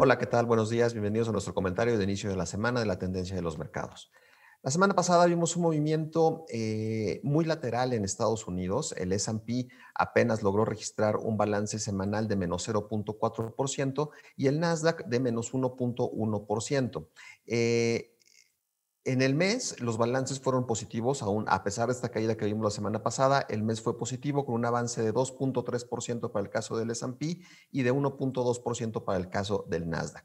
Hola, ¿qué tal? Buenos días, bienvenidos a nuestro comentario de inicio de la semana de la tendencia de los mercados. La semana pasada vimos un movimiento eh, muy lateral en Estados Unidos. El SP apenas logró registrar un balance semanal de menos 0.4% y el Nasdaq de menos 1.1%. Eh, en el mes, los balances fueron positivos, aún a pesar de esta caída que vimos la semana pasada, el mes fue positivo con un avance de 2.3% para el caso del S&P y de 1.2% para el caso del Nasdaq.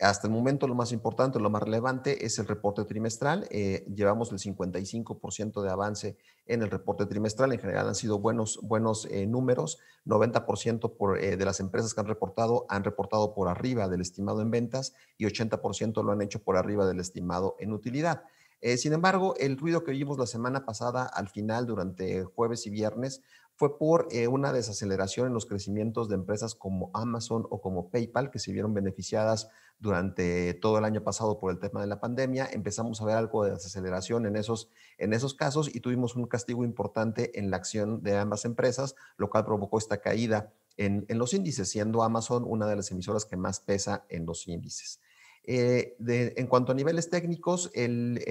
Hasta el momento lo más importante, lo más relevante es el reporte trimestral. Eh, llevamos el 55% de avance en el reporte trimestral. En general han sido buenos, buenos eh, números. 90% eh, de las empresas que han reportado han reportado por arriba del estimado en ventas y 80% lo han hecho por arriba del estimado en utilidad. Eh, sin embargo, el ruido que oímos la semana pasada al final durante jueves y viernes fue por eh, una desaceleración en los crecimientos de empresas como Amazon o como PayPal, que se vieron beneficiadas durante todo el año pasado por el tema de la pandemia. Empezamos a ver algo de desaceleración en esos, en esos casos y tuvimos un castigo importante en la acción de ambas empresas, lo cual provocó esta caída en los índices, siendo Amazon una de las emisoras que más pesa en los índices. Eh, de, en cuanto a niveles técnicos, el,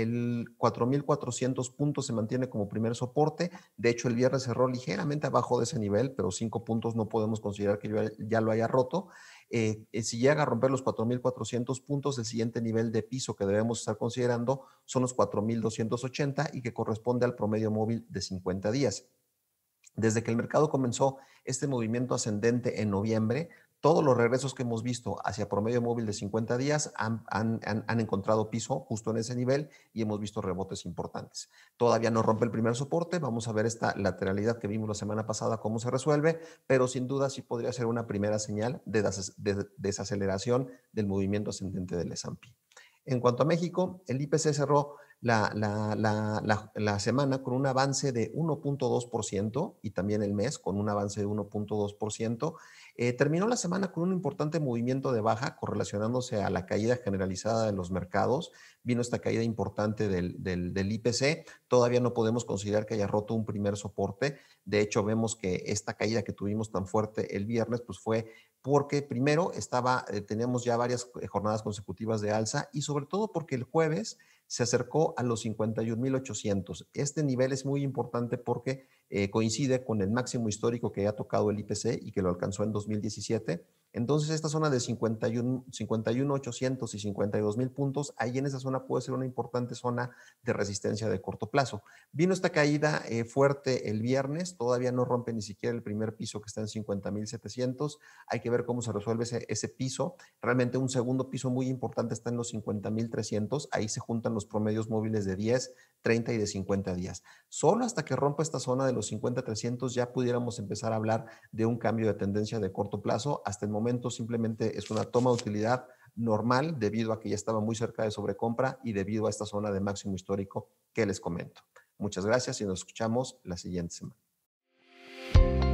4.400 puntos se mantiene como primer soporte. De hecho, el viernes cerró ligeramente abajo de ese nivel, pero 5 puntos no podemos considerar que ya, lo haya roto. Eh, eh, si llega a romper los 4.400 puntos, el siguiente nivel de piso que debemos estar considerando son los 4.280 y que corresponde al promedio móvil de 50 días. Desde que el mercado comenzó este movimiento ascendente en noviembre, todos los regresos que hemos visto hacia promedio móvil de 50 días han, encontrado piso justo en ese nivel y hemos visto rebotes importantes. Todavía no rompe el primer soporte, vamos a ver esta lateralidad que vimos la semana pasada cómo se resuelve, pero sin duda sí podría ser una primera señal de, desaceleración del movimiento ascendente del S&P. En cuanto a México, el IPC cerró la, la, semana con un avance de 1.2% y también el mes con un avance de 1.2%. Eh, terminó la semana con un importante movimiento de baja correlacionándose a la caída generalizada de los mercados. Vino esta caída importante del, IPC. Todavía no podemos considerar que haya roto un primer soporte. De hecho, vemos que esta caída que tuvimos tan fuerte el viernes, pues fue porque primero estaba, eh, teníamos ya varias eh, jornadas consecutivas de alza y sobre todo porque el jueves se acercó a los 51.800. Este nivel es muy importante porque eh, coincide con el máximo histórico que ha tocado el IPC y que lo alcanzó en 2017. Entonces, esta zona de 51, 51,800 y 52,000 puntos, ahí en esa zona puede ser una importante zona de resistencia de corto plazo. Vino esta caída eh, fuerte el viernes, todavía no rompe ni siquiera el primer piso que está en 50,700. Hay que ver cómo se resuelve ese, ese piso. Realmente, un segundo piso muy importante está en los 50,300. Ahí se juntan los promedios móviles de 10, 30 y de 50 días. Solo hasta que rompa esta zona de los 50-300 ya pudiéramos empezar a hablar de un cambio de tendencia de corto plazo. Hasta el momento simplemente es una toma de utilidad normal debido a que ya estaba muy cerca de sobrecompra y debido a esta zona de máximo histórico que les comento. Muchas gracias y nos escuchamos la siguiente semana.